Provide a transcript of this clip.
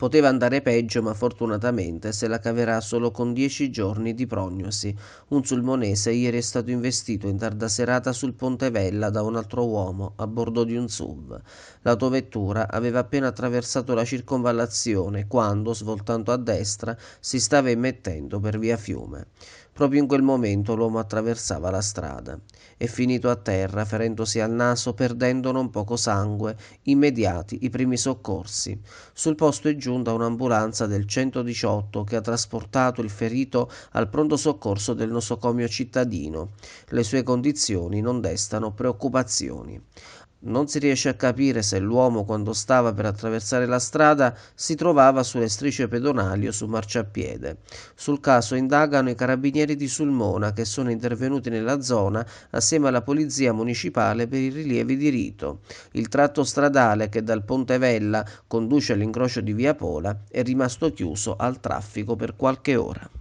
Poteva andare peggio, ma fortunatamente se la caverà solo con dieci giorni di prognosi. Un sulmonese ieri è stato investito in tarda serata sul Ponte Vella da un altro uomo a bordo di un SUV. L'autovettura aveva appena attraversato la circonvallazione quando, svoltando a destra, si stava immettendo per via fiume. Proprio in quel momento l'uomo attraversava la strada. È finito a terra, ferendosi al naso, perdendo non poco sangue, immediati i primi soccorsi. Sul posto è giù giunta un'ambulanza del 118 che ha trasportato il ferito al pronto soccorso del nosocomio cittadino. Le sue condizioni non destano preoccupazioni. Non si riesce a capire se l'uomo quando stava per attraversare la strada si trovava sulle strisce pedonali o su marciapiede. Sul caso indagano i carabinieri di Sulmona che sono intervenuti nella zona assieme alla polizia municipale per i rilievi di rito. Il tratto stradale che dal Ponte Vella conduce all'incrocio di Via Pola è rimasto chiuso al traffico per qualche ora.